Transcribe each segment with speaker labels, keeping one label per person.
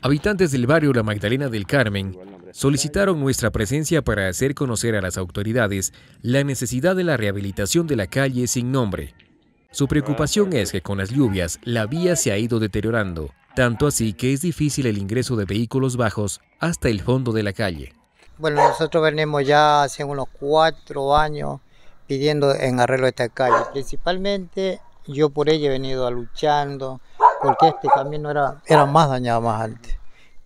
Speaker 1: Habitantes del barrio La Magdalena del Carmen solicitaron nuestra presencia para hacer conocer a las autoridades la necesidad de la rehabilitación de la calle sin nombre. Su preocupación es que con las lluvias la vía se ha ido deteriorando, tanto así que es difícil el ingreso de vehículos bajos hasta el fondo de la calle.
Speaker 2: Bueno, nosotros venimos ya hace unos cuatro años pidiendo en arreglo esta calle. Principalmente yo por ella he venido luchando, porque este camino era, era más dañado más antes.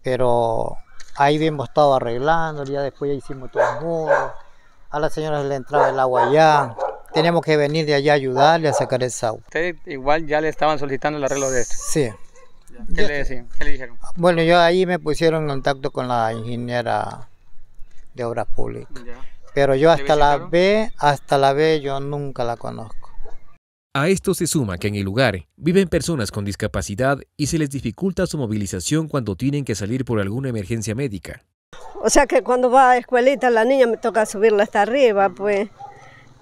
Speaker 2: Pero ahí hemos estado arreglando, ya después ya hicimos todos los a las señoras le entraba el agua allá, tenemos que venir de allá a ayudarle a sacar el agua. Ustedes igual ya le estaban solicitando el arreglo de esto. Sí. ¿Qué, le dijeron? Bueno, yo ahí me pusieron en contacto con la ingeniera de obras públicas. Pero yo hasta la B, hasta la B yo nunca la conozco.
Speaker 1: A esto se suma que en el lugar viven personas con discapacidad y se les dificulta su movilización cuando tienen que salir por alguna emergencia médica.
Speaker 3: O sea que cuando va a escuelita la niña me toca subirla hasta arriba, pues,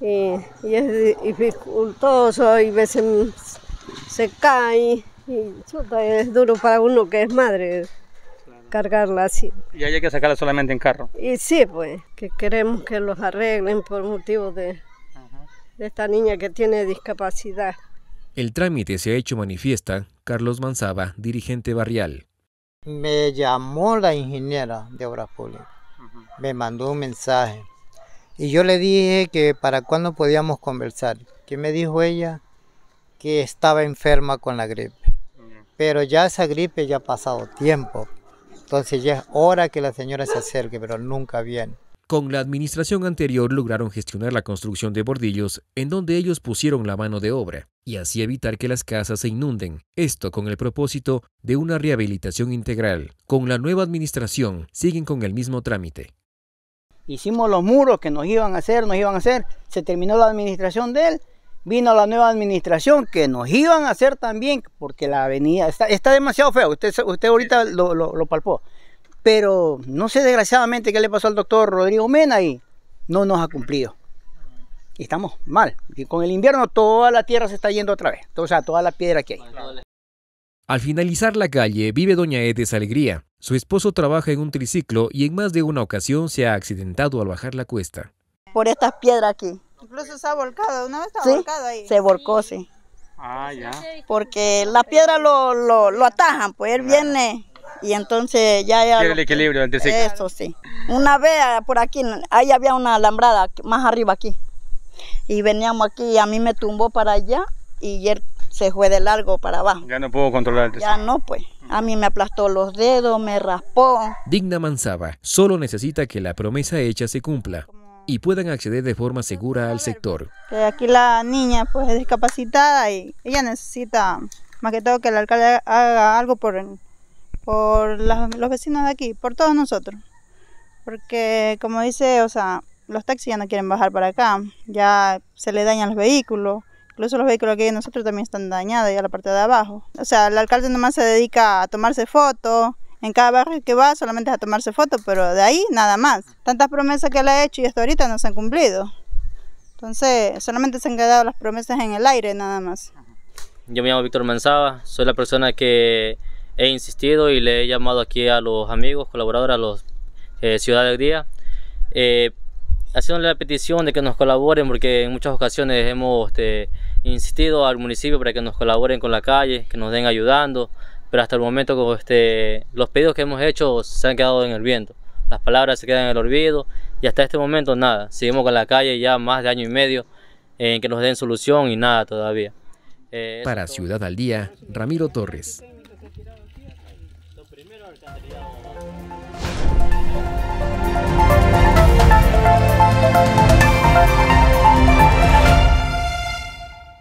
Speaker 3: y, es dificultoso y veces se cae y es duro para uno que es madre cargarla así. Y hay que sacarla solamente en carro. Y sí, pues, que queremos que los arreglen por motivo de de esta niña que tiene discapacidad.
Speaker 1: El trámite se ha hecho manifiesta Carlos Manzaba, dirigente barrial.
Speaker 2: Me llamó la ingeniera de Obras Públicas, me mandó un mensaje y yo le dije que para cuándo podíamos conversar. Que me dijo ella que estaba enferma con la gripe, pero ya esa gripe ya ha pasado tiempo, entonces ya es hora que la señora se acerque, pero nunca viene
Speaker 1: con la administración anterior lograron gestionar la construcción de bordillos en donde ellos pusieron la mano de obra y así evitar que las casas se inunden. Esto con el propósito de una rehabilitación integral. Con la nueva administración siguen con el mismo trámite.
Speaker 3: Hicimos los muros que nos iban a hacer, nos iban a hacer. Se terminó la administración de él. Vino la nueva administración que nos iban a hacer también, porque la avenida está, demasiado fea, Usted, usted ahorita lo palpó. Pero no sé desgraciadamente qué le pasó al doctor Rodrigo Mena
Speaker 2: y no nos ha cumplido. estamos mal. con el invierno toda la tierra se está yendo otra vez. O sea, toda la piedra que hay.
Speaker 1: Al finalizar la calle, vive doña Edes alegría. Su esposo trabaja en un triciclo y en más de una ocasión se ha accidentado al bajar la cuesta.
Speaker 3: Por estas piedras aquí. Incluso se ha volcado, una vez está volcado ahí. Se volcó, sí. Ah, ya. Porque la piedra lo, lo, lo atajan, pues él viene y entonces ya era... el equilibrio entre Eso sí. Una vez ah, por aquí, ahí había una alambrada más arriba aquí. Y veníamos aquí y a mí me tumbó para allá y él se fue de largo para abajo.
Speaker 1: Ya no puedo controlar el triciclo. Ya
Speaker 3: no, pues. A mí me aplastó los dedos, me raspó.
Speaker 1: Digna Manzaba solo necesita que la promesa hecha se cumpla y puedan acceder de forma segura al sector.
Speaker 3: Aquí la niña pues, es discapacitada y ella necesita más que todo que el alcalde haga algo por, por los vecinos de aquí, por todos nosotros. Porque como dice, o sea, los taxis ya no quieren bajar para acá, ya se le dañan los vehículos, incluso los vehículos que hay nosotros también están dañados, ya la parte de abajo. O sea, el alcalde nomás se dedica a tomarse fotos, en cada barrio que va solamente es a tomarse fotos, pero de ahí nada más. Tantas promesas que él ha hecho y hasta ahorita no se han cumplido. Entonces, solamente se han quedado las promesas en el aire nada más.
Speaker 2: Yo me llamo Víctor Manzaba, soy la persona que he insistido y le he llamado aquí a los amigos, colaboradores, a los eh, Ciudad Día, eh, haciéndole la petición de que nos colaboren porque en muchas ocasiones hemos este, insistido al municipio para que nos colaboren con la calle, que nos den ayudando, pero hasta el momento este, los pedidos que hemos hecho se han quedado en el viento, las palabras se quedan en el olvido y hasta este momento nada, seguimos con la calle ya más de año y medio en que nos den solución y nada todavía. Eh, para
Speaker 1: Ciudad al Día, Ramiro Torres.